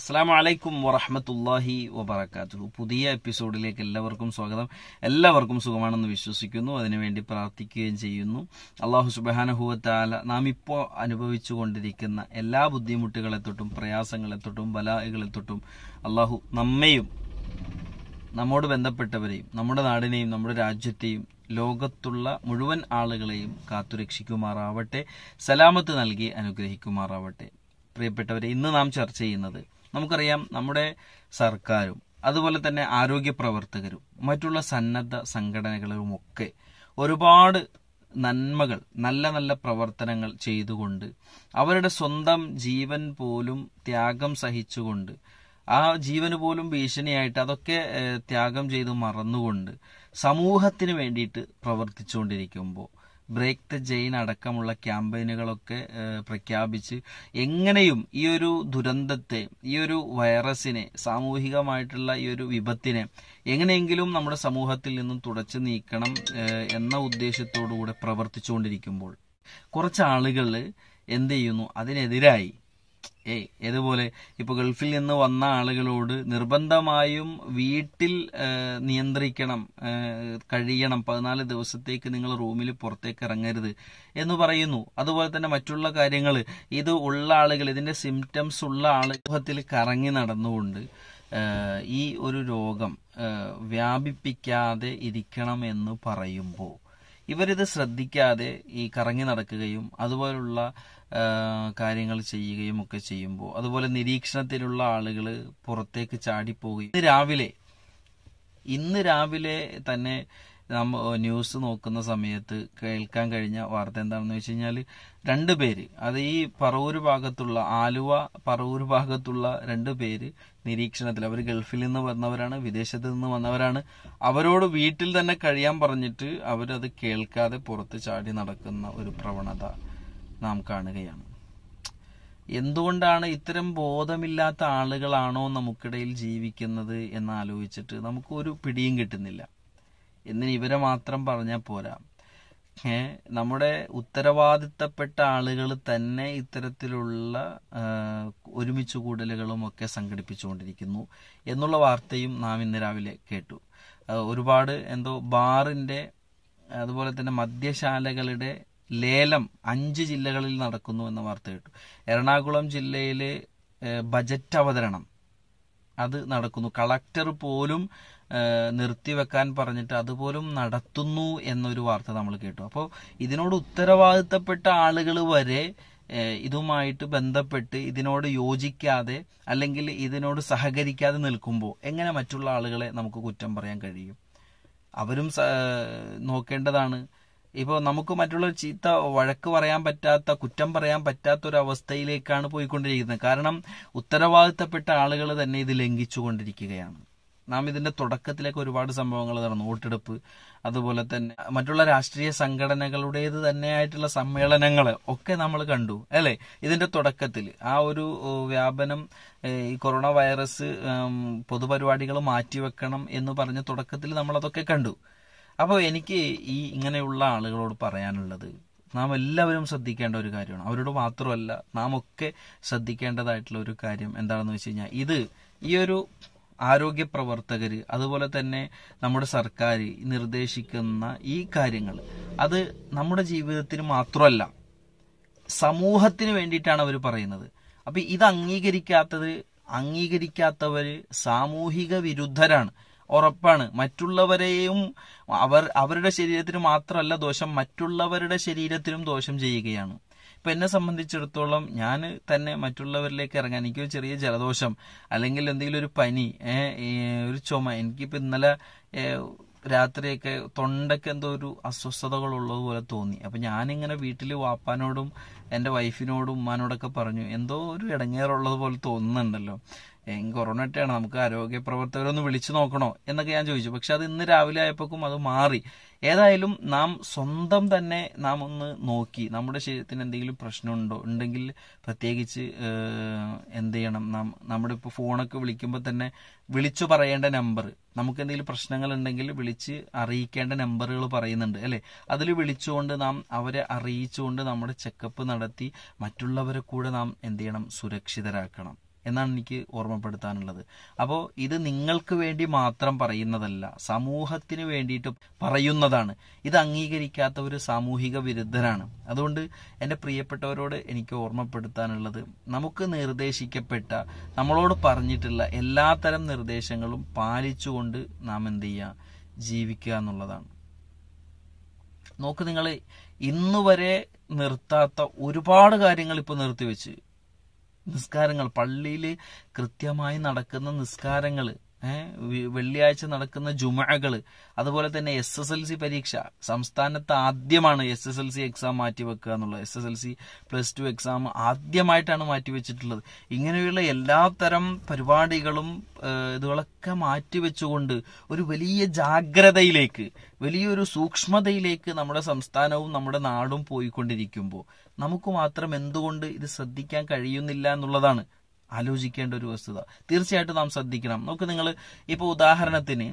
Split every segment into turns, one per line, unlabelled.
അസ്സാം വലൈക്കും വറഹമത്തല്ലാഹി വബർക്കാത്തു പുതിയ എപ്പിസോഡിലേക്ക് എല്ലാവർക്കും സ്വാഗതം എല്ലാവർക്കും സുഖമാണെന്ന് വിശ്വസിക്കുന്നു അതിനുവേണ്ടി പ്രാർത്ഥിക്കുകയും ചെയ്യുന്നു അള്ളാഹു സുബാനഹുവത്താല നാം ഇപ്പോൾ അനുഭവിച്ചു കൊണ്ടിരിക്കുന്ന എല്ലാ ബുദ്ധിമുട്ടുകളെ തൊട്ടും പ്രയാസങ്ങളെ തൊട്ടും ബലാഹകളെ തൊട്ടും അള്ളാഹു നമ്മയും നമ്മോട് ബന്ധപ്പെട്ടവരെയും നമ്മുടെ നാടിനെയും നമ്മുടെ രാജ്യത്തെയും ലോകത്തുള്ള മുഴുവൻ ആളുകളെയും കാത്തുരക്ഷിക്കുമാറാവട്ടെ സലാമത്ത് നൽകി അനുഗ്രഹിക്കുമാറാവട്ടെ പ്രിയപ്പെട്ടവരെ ഇന്ന് നാം ചർച്ച ചെയ്യുന്നത് നമുക്കറിയാം നമ്മുടെ സർക്കാരും അതുപോലെ തന്നെ ആരോഗ്യ പ്രവർത്തകരും മറ്റുള്ള സന്നദ്ധ സംഘടനകളുമൊക്കെ ഒരുപാട് നന്മകൾ നല്ല നല്ല പ്രവർത്തനങ്ങൾ ചെയ്തുകൊണ്ട് അവരുടെ സ്വന്തം ജീവൻ പോലും ത്യാഗം സഹിച്ചുകൊണ്ട് ആ ജീവന് പോലും ഭീഷണിയായിട്ട് അതൊക്കെ ത്യാഗം ചെയ്ത് മറന്നുകൊണ്ട് സമൂഹത്തിന് വേണ്ടിയിട്ട് പ്രവർത്തിച്ചുകൊണ്ടിരിക്കുമ്പോൾ ബ്രേക്ക് ദ ജെയിൻ അടക്കമുള്ള ക്യാമ്പയിനുകളൊക്കെ പ്രഖ്യാപിച്ച് എങ്ങനെയും ഈ ഒരു ദുരന്തത്തെ ഈ ഒരു വൈറസിനെ സാമൂഹികമായിട്ടുള്ള ഈ ഒരു വിപത്തിനെ എങ്ങനെയെങ്കിലും നമ്മുടെ സമൂഹത്തിൽ നിന്നും തുടച്ചു നീക്കണം എന്ന ഉദ്ദേശത്തോടു കൂടെ പ്രവർത്തിച്ചുകൊണ്ടിരിക്കുമ്പോൾ കുറച്ച് ആളുകൾ എന്ത് ചെയ്യുന്നു അതിനെതിരായി ഏതുപോലെ ഇപ്പോൾ ഗൾഫിൽ നിന്ന് വന്ന ആളുകളോട് നിർബന്ധമായും വീട്ടിൽ നിയന്ത്രിക്കണം കഴിയണം പതിനാല് ദിവസത്തേക്ക് നിങ്ങൾ റൂമിൽ പുറത്തേക്ക് ഇറങ്ങരുത് എന്ന് പറയുന്നു അതുപോലെ തന്നെ മറ്റുള്ള കാര്യങ്ങൾ ഇത് ഉള്ള ആളുകൾ ഇതിന്റെ സിംറ്റംസ് ഉള്ള ആളുകൾ കറങ്ങി നടന്നുകൊണ്ട് ഈ ഒരു രോഗം വ്യാപിപ്പിക്കാതെ ഇരിക്കണം എന്ന് പറയുമ്പോൾ ഇവരിത് ശ്രദ്ധിക്കാതെ ഈ കറങ്ങി നടക്കുകയും അതുപോലുള്ള കാര്യങ്ങൾ ചെയ്യുകയും ഒക്കെ ചെയ്യുമ്പോൾ അതുപോലെ നിരീക്ഷണത്തിലുള്ള ആളുകൾ പുറത്തേക്ക് ഇന്ന് രാവിലെ ഇന്ന് രാവിലെ തന്നെ നമ്മ ന്യൂസ് നോക്കുന്ന സമയത്ത് കേൾക്കാൻ കഴിഞ്ഞ വാർത്ത എന്താണെന്ന് വെച്ച് കഴിഞ്ഞാൽ രണ്ട് പേര് അത് ഈ പറവൂർ ഭാഗത്തുള്ള ആലുവ പറവൂർ ഭാഗത്തുള്ള രണ്ട് പേര് നിരീക്ഷണത്തിൽ അവർ ഗൾഫിൽ നിന്ന് വന്നവരാണ് വിദേശത്ത് നിന്ന് വന്നവരാണ് അവരോട് വീട്ടിൽ തന്നെ കഴിയാൻ പറഞ്ഞിട്ട് അവരത് കേൾക്കാതെ പുറത്ത് ചാടി നടക്കുന്ന ഒരു പ്രവണത നാം കാണുകയാണ് എന്തുകൊണ്ടാണ് ഇത്തരം ബോധമില്ലാത്ത ആളുകളാണോ നമുക്കിടയിൽ ജീവിക്കുന്നത് എന്ന് ആലോചിച്ചിട്ട് നമുക്ക് ഒരു പിടിയും കിട്ടുന്നില്ല എന്നിന് ഇവരെ മാത്രം പറഞ്ഞാൽ പോരാ നമ്മുടെ ഉത്തരവാദിത്തപ്പെട്ട ആളുകൾ തന്നെ ഇത്തരത്തിലുള്ള ഒരുമിച്ച് കൂടലുകളും ഒക്കെ സംഘടിപ്പിച്ചുകൊണ്ടിരിക്കുന്നു എന്നുള്ള വാർത്തയും നാം ഇന്ന് രാവിലെ കേട്ടു ഒരുപാട് എന്തോ ബാറിന്റെ അതുപോലെ തന്നെ മദ്യശാലകളുടെ ലേലം അഞ്ച് ജില്ലകളിൽ നടക്കുന്നു എന്ന വാർത്ത കേട്ടു എറണാകുളം ജില്ലയിലെ ബജറ്റ് അവതരണം അത് നടക്കുന്നു കളക്ടർ പോലും നിർത്തിവെക്കാൻ പറഞ്ഞിട്ട് അതുപോലും നടത്തുന്നു എന്നൊരു വാർത്ത നമ്മൾ കേട്ടു അപ്പോൾ ഇതിനോട് ഉത്തരവാദിത്തപ്പെട്ട ആളുകൾ വരെ ഇതുമായിട്ട് ബന്ധപ്പെട്ട് ഇതിനോട് യോജിക്കാതെ അല്ലെങ്കിൽ ഇതിനോട് സഹകരിക്കാതെ നിൽക്കുമ്പോൾ എങ്ങനെ മറ്റുള്ള ആളുകളെ നമുക്ക് കുറ്റം പറയാൻ കഴിയും അവരും നോക്കേണ്ടതാണ് ഇപ്പോൾ നമുക്ക് മറ്റുള്ള ചീത്ത വഴക്ക് പറയാൻ പറ്റാത്ത കുറ്റം പറയാൻ പറ്റാത്ത ഒരു അവസ്ഥയിലേക്കാണ് പോയിക്കൊണ്ടിരിക്കുന്നത് കാരണം ഉത്തരവാദിത്തപ്പെട്ട ആളുകൾ തന്നെ ഇത് ലംഘിച്ചുകൊണ്ടിരിക്കുകയാണ് നാം ഇതിന്റെ തുടക്കത്തിലേക്ക് ഒരുപാട് സംഭവങ്ങൾ നടന്നു വോട്ടെടുപ്പ് അതുപോലെ തന്നെ മറ്റുള്ള രാഷ്ട്രീയ സംഘടനകളുടേത് തന്നെയായിട്ടുള്ള സമ്മേളനങ്ങൾ ഒക്കെ നമ്മൾ കണ്ടു അല്ലേ ഇതിന്റെ തുടക്കത്തിൽ ആ ഒരു വ്യാപനം ഈ കൊറോണ വൈറസ് പൊതുപരിപാടികൾ മാറ്റിവെക്കണം എന്ന് പറഞ്ഞ തുടക്കത്തിൽ നമ്മൾ അതൊക്കെ കണ്ടു അപ്പോൾ എനിക്ക് ഈ ഇങ്ങനെയുള്ള ആളുകളോട് പറയാനുള്ളത് നാം എല്ലാവരും ശ്രദ്ധിക്കേണ്ട ഒരു കാര്യമാണ് അവരോട് മാത്രമല്ല നാം ഒക്കെ ശ്രദ്ധിക്കേണ്ടതായിട്ടുള്ള ഒരു കാര്യം എന്താണെന്ന് വെച്ച് കഴിഞ്ഞാൽ ഇത് ഈ ഒരു ആരോഗ്യ പ്രവർത്തകർ അതുപോലെ തന്നെ നമ്മുടെ സർക്കാർ നിർദ്ദേശിക്കുന്ന ഈ കാര്യങ്ങൾ അത് നമ്മുടെ ജീവിതത്തിന് മാത്രമല്ല സമൂഹത്തിന് വേണ്ടിയിട്ടാണ് അവർ പറയുന്നത് അപ്പം ഇത് അംഗീകരിക്കാത്തത് അംഗീകരിക്കാത്തവർ സാമൂഹിക വിരുദ്ധരാണ് ഉറപ്പാണ് മറ്റുള്ളവരെയും അവർ അവരുടെ ശരീരത്തിന് മാത്രമല്ല ദോഷം മറ്റുള്ളവരുടെ ശരീരത്തിനും ദോഷം ചെയ്യുകയാണ് ഇപ്പം എന്നെ സംബന്ധിച്ചിടത്തോളം ഞാൻ തന്നെ മറ്റുള്ളവരിലേക്ക് ഇറങ്ങാൻ എനിക്ക് ഒരു ചെറിയ ജലദോഷം അല്ലെങ്കിൽ എന്തെങ്കിലും ഒരു പനി ഒരു ചുമ എനിക്കിപ്പോൾ ഇന്നലെ രാത്രിയൊക്കെ തൊണ്ടയ്ക്ക് എന്തോ ഒരു അസ്വസ്ഥതകളുള്ളത് പോലെ തോന്നി അപ്പം ഞാനിങ്ങനെ വീട്ടിൽ വാപ്പാനോടും എൻ്റെ വൈഫിനോടും ഉമ്മാനോടൊക്കെ പറഞ്ഞു എന്തോ ഒരു ഇടങ്ങേറുള്ളത് പോലെ തോന്നുന്നുണ്ടല്ലോ കൊറോണറ്റാണ് നമുക്ക് ആരോഗ്യ പ്രവർത്തകരൊന്ന് വിളിച്ചു നോക്കണോ എന്നൊക്കെ ഞാൻ ചോദിച്ചു പക്ഷെ അത് ഇന്ന് രാവിലെ ആയപ്പോഴേക്കും അത് മാറി ഏതായാലും നാം സ്വന്തം തന്നെ നാം ഒന്ന് നോക്കി നമ്മുടെ ശരീരത്തിന് എന്തെങ്കിലും പ്രശ്നമുണ്ടോ ഉണ്ടെങ്കിൽ പ്രത്യേകിച്ച് എന്ത് ചെയ്യണം നാം നമ്മുടെ ഇപ്പോൾ ഫോണൊക്കെ വിളിക്കുമ്പോൾ തന്നെ വിളിച്ചു പറയേണ്ട നമ്പർ നമുക്ക് എന്തെങ്കിലും പ്രശ്നങ്ങൾ ഉണ്ടെങ്കിൽ വിളിച്ച് അറിയിക്കേണ്ട നമ്പറുകൾ പറയുന്നുണ്ട് അല്ലേ അതിൽ വിളിച്ചുകൊണ്ട് നാം അവരെ അറിയിച്ചുകൊണ്ട് നമ്മുടെ ചെക്കപ്പ് നടത്തി മറ്റുള്ളവരെ കൂടെ നാം എന്ത് ചെയ്യണം സുരക്ഷിതരാക്കണം എന്നാണ് എനിക്ക് ഓർമ്മപ്പെടുത്താനുള്ളത് അപ്പോൾ ഇത് നിങ്ങൾക്ക് വേണ്ടി മാത്രം പറയുന്നതല്ല സമൂഹത്തിന് വേണ്ടിയിട്ട് പറയുന്നതാണ് ഇത് അംഗീകരിക്കാത്ത ഒരു സാമൂഹിക വിരുദ്ധരാണ് അതുകൊണ്ട് എൻ്റെ പ്രിയപ്പെട്ടവരോട് എനിക്ക് ഓർമ്മപ്പെടുത്താനുള്ളത് നമുക്ക് നിർദ്ദേശിക്കപ്പെട്ട നമ്മളോട് പറഞ്ഞിട്ടുള്ള എല്ലാ തരം നിർദ്ദേശങ്ങളും പാലിച്ചുകൊണ്ട് നാം എന്ത് ചെയ്യുക ജീവിക്കുക എന്നുള്ളതാണ് നോക്ക് നിങ്ങൾ ഇന്നുവരെ നിർത്താത്ത ഒരുപാട് കാര്യങ്ങൾ ഇപ്പോൾ നിർത്തിവെച്ച് നിസ്കാരങ്ങൾ പള്ളിയിൽ കൃത്യമായി നടക്കുന്ന നിസ്കാരങ്ങൾ വെള്ളിയാഴ്ച നടക്കുന്ന ജുമകൾ അതുപോലെ തന്നെ എസ് എസ് എൽ സി പരീക്ഷ സംസ്ഥാനത്ത് ആദ്യമാണ് S S L C exam മാറ്റി വെക്കുക എന്നുള്ളത് S S L C plus two exam ആദ്യമായിട്ടാണ് മാറ്റിവെച്ചിട്ടുള്ളത് ഇങ്ങനെയുള്ള എല്ലാ തരം പരിപാടികളും ഇതുകളൊക്കെ മാറ്റിവെച്ചുകൊണ്ട് ഒരു വലിയ ജാഗ്രതയിലേക്ക് വലിയൊരു സൂക്ഷ്മതയിലേക്ക് നമ്മുടെ സംസ്ഥാനവും നമ്മുടെ നാടും പോയിക്കൊണ്ടിരിക്കുമ്പോൾ നമുക്ക് മാത്രം എന്തുകൊണ്ട് ഇത് ശ്രദ്ധിക്കാൻ കഴിയുന്നില്ല എന്നുള്ളതാണ് ആലോചിക്കേണ്ട ഒരു വസ്തുത തീർച്ചയായിട്ടും നാം ശ്രദ്ധിക്കണം നോക്ക് നിങ്ങൾ ഇപ്പോൾ ഉദാഹരണത്തിന്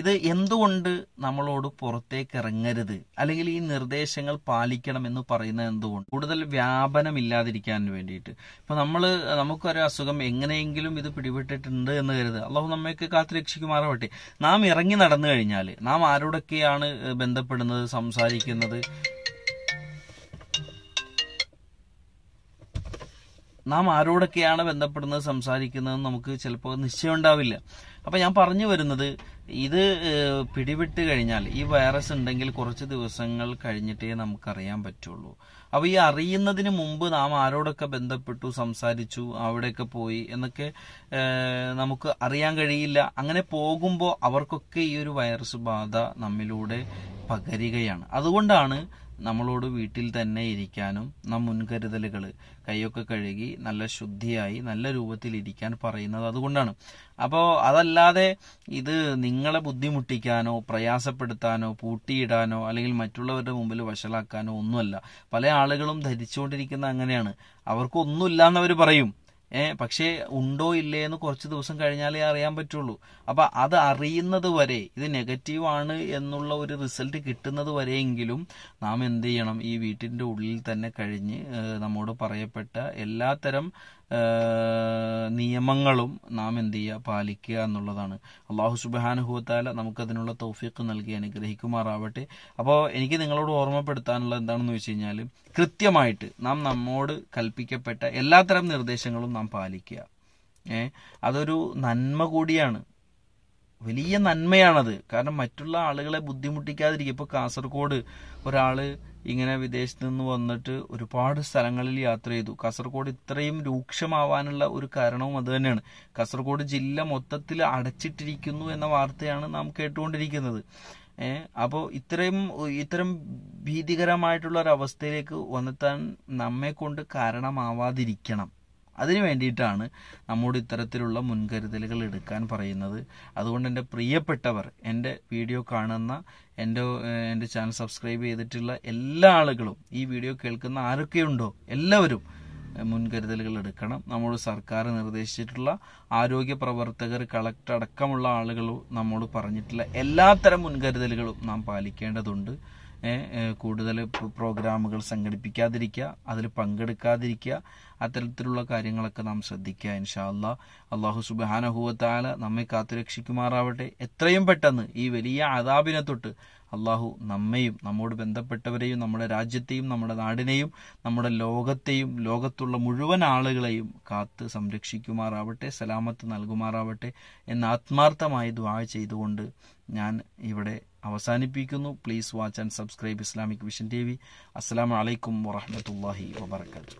ഇത് എന്തുകൊണ്ട് നമ്മളോട് പുറത്തേക്ക് ഇറങ്ങരുത് അല്ലെങ്കിൽ ഈ നിർദ്ദേശങ്ങൾ പാലിക്കണം എന്ന് പറയുന്നത് എന്തുകൊണ്ട് കൂടുതൽ വ്യാപനം ഇല്ലാതിരിക്കാൻ വേണ്ടിയിട്ട് ഇപ്പൊ നമ്മൾ നമുക്കൊരു അസുഖം എങ്ങനെയെങ്കിലും ഇത് പിടിപെട്ടിട്ടുണ്ട് എന്ന് കരുതുക അള്ളാഹു നമ്മയൊക്കെ കാത്തുരക്ഷിക്കുമാറാവട്ടെ നാം ഇറങ്ങി നടന്നു കഴിഞ്ഞാൽ നാം ആരോടൊക്കെയാണ് ബന്ധപ്പെടുന്നത് സംസാരിക്കുന്നത് നാം ആരോടൊക്കെയാണ് ബന്ധപ്പെടുന്നത് സംസാരിക്കുന്നതെന്ന് നമുക്ക് ചിലപ്പോൾ നിശ്ചയം ഉണ്ടാവില്ല അപ്പം ഞാൻ പറഞ്ഞു വരുന്നത് ഇത് പിടിവിട്ട് കഴിഞ്ഞാൽ ഈ വൈറസ് ഉണ്ടെങ്കിൽ കുറച്ച് ദിവസങ്ങൾ കഴിഞ്ഞിട്ടേ നമുക്കറിയാൻ പറ്റുള്ളൂ അപ്പൊ ഈ അറിയുന്നതിന് മുമ്പ് നാം ആരോടൊക്കെ ബന്ധപ്പെട്ടു സംസാരിച്ചു അവിടെയൊക്കെ പോയി എന്നൊക്കെ നമുക്ക് അറിയാൻ കഴിയില്ല അങ്ങനെ പോകുമ്പോൾ അവർക്കൊക്കെ ഈ ഒരു വൈറസ് ബാധ നമ്മിലൂടെ പകരുകയാണ് അതുകൊണ്ടാണ് നമ്മളോട് വീട്ടിൽ തന്നെ ഇരിക്കാനും നാം മുൻകരുതലുകൾ കൈയൊക്കെ കഴുകി നല്ല ശുദ്ധിയായി നല്ല രൂപത്തിൽ ഇരിക്കാൻ പറയുന്നത് അതുകൊണ്ടാണ് അപ്പോൾ അതല്ലാതെ ഇത് നിങ്ങളെ ബുദ്ധിമുട്ടിക്കാനോ പ്രയാസപ്പെടുത്താനോ പൂട്ടിയിടാനോ അല്ലെങ്കിൽ മറ്റുള്ളവരുടെ മുമ്പിൽ വഷളാക്കാനോ ഒന്നുമല്ല പല ആളുകളും ധരിച്ചുകൊണ്ടിരിക്കുന്ന അങ്ങനെയാണ് അവർക്കൊന്നുമില്ല എന്നവർ പറയും ഏഹ് പക്ഷേ ഉണ്ടോ ഇല്ലേ എന്ന് കുറച്ച് ദിവസം കഴിഞ്ഞാലേ അറിയാൻ പറ്റുള്ളൂ അപ്പൊ അത് അറിയുന്നത് വരെ ഇത് നെഗറ്റീവ് ആണ് എന്നുള്ള ഒരു റിസൾട്ട് കിട്ടുന്നത് വരെയെങ്കിലും നാം എന്ത് ചെയ്യണം ഈ വീട്ടിന്റെ ഉള്ളിൽ തന്നെ കഴിഞ്ഞ് നമ്മോട് പറയപ്പെട്ട എല്ലാത്തരം നിയമങ്ങളും നാം എന്ത് ചെയ്യുക പാലിക്കുക എന്നുള്ളതാണ് അള്ളാഹു സുബാനുഹുത്താല നമുക്കതിനുള്ള തൗഫീഖ് നൽകി അനുഗ്രഹിക്കുമാറാവട്ടെ അപ്പോൾ എനിക്ക് നിങ്ങളോട് ഓർമ്മപ്പെടുത്താനുള്ള എന്താണെന്ന് വെച്ച് കഴിഞ്ഞാൽ കൃത്യമായിട്ട് നാം നമ്മോട് കൽപ്പിക്കപ്പെട്ട എല്ലാത്തരം നിർദ്ദേശങ്ങളും നാം പാലിക്കുക ഏ അതൊരു നന്മ കൂടിയാണ് വലിയ നന്മയാണത് കാരണം മറ്റുള്ള ആളുകളെ ബുദ്ധിമുട്ടിക്കാതിരിക്കും ഇപ്പൊ കാസർഗോഡ് ഒരാൾ ഇങ്ങനെ വിദേശത്ത് നിന്ന് വന്നിട്ട് ഒരുപാട് സ്ഥലങ്ങളിൽ യാത്ര ചെയ്തു കാസർഗോഡ് ഇത്രയും രൂക്ഷമാവാനുള്ള ഒരു കാരണവും അത് തന്നെയാണ് കാസർഗോഡ് ജില്ല മൊത്തത്തിൽ അടച്ചിട്ടിരിക്കുന്നു എന്ന വാർത്തയാണ് നാം കേട്ടുകൊണ്ടിരിക്കുന്നത് ഏഹ് അപ്പോൾ ഇത്രയും ഇത്തരം ഭീതികരമായിട്ടുള്ള ഒരു അവസ്ഥയിലേക്ക് വന്നെത്താൻ നമ്മെ കൊണ്ട് കാരണമാവാതിരിക്കണം അതിന് വേണ്ടിയിട്ടാണ് നമ്മോട് ഇത്തരത്തിലുള്ള മുൻകരുതലുകൾ എടുക്കാൻ പറയുന്നത് അതുകൊണ്ട് എൻ്റെ പ്രിയപ്പെട്ടവർ എൻ്റെ വീഡിയോ കാണുന്ന എൻ്റെ എൻ്റെ ചാനൽ സബ്സ്ക്രൈബ് ചെയ്തിട്ടുള്ള എല്ലാ ആളുകളും ഈ വീഡിയോ കേൾക്കുന്ന ആരൊക്കെയുണ്ടോ എല്ലാവരും മുൻകരുതലുകൾ എടുക്കണം നമ്മോട് സർക്കാർ നിർദ്ദേശിച്ചിട്ടുള്ള ആരോഗ്യ പ്രവർത്തകർ കളക്ടർ അടക്കമുള്ള ആളുകൾ നമ്മോട് പറഞ്ഞിട്ടുള്ള എല്ലാത്തരം മുൻകരുതലുകളും നാം പാലിക്കേണ്ടതുണ്ട് കൂടുതൽ പ്രോഗ്രാമുകൾ സംഘടിപ്പിക്കാതിരിക്കുക അതിൽ പങ്കെടുക്കാതിരിക്കുക അത്തരത്തിലുള്ള കാര്യങ്ങളൊക്കെ നാം ശ്രദ്ധിക്കുക അല്ല അള്ളാഹു സുബാനഹുവത്താല നമ്മെ കാത്തുരക്ഷിക്കുമാറാവട്ടെ എത്രയും പെട്ടെന്ന് ഈ വലിയ അതാബിനെ തൊട്ട് അള്ളാഹു നമ്മയും നമ്മോട് ബന്ധപ്പെട്ടവരെയും നമ്മുടെ രാജ്യത്തെയും നമ്മുടെ നാടിനെയും നമ്മുടെ ലോകത്തെയും ലോകത്തുള്ള മുഴുവൻ ആളുകളെയും കാത്ത് സംരക്ഷിക്കുമാറാവട്ടെ സലാമത്ത് നൽകുമാറാവട്ടെ എന്ന് ആത്മാർത്ഥമായി ദ്വാ ചെയ്തുകൊണ്ട് ഞാൻ ഇവിടെ അവസാനിപ്പിക്കുന്നു please watch and subscribe Islamic vision T V അസ്സാം വലൈക്കും വാഹമത്തല്ലാഹി വാബർക്കാത്തു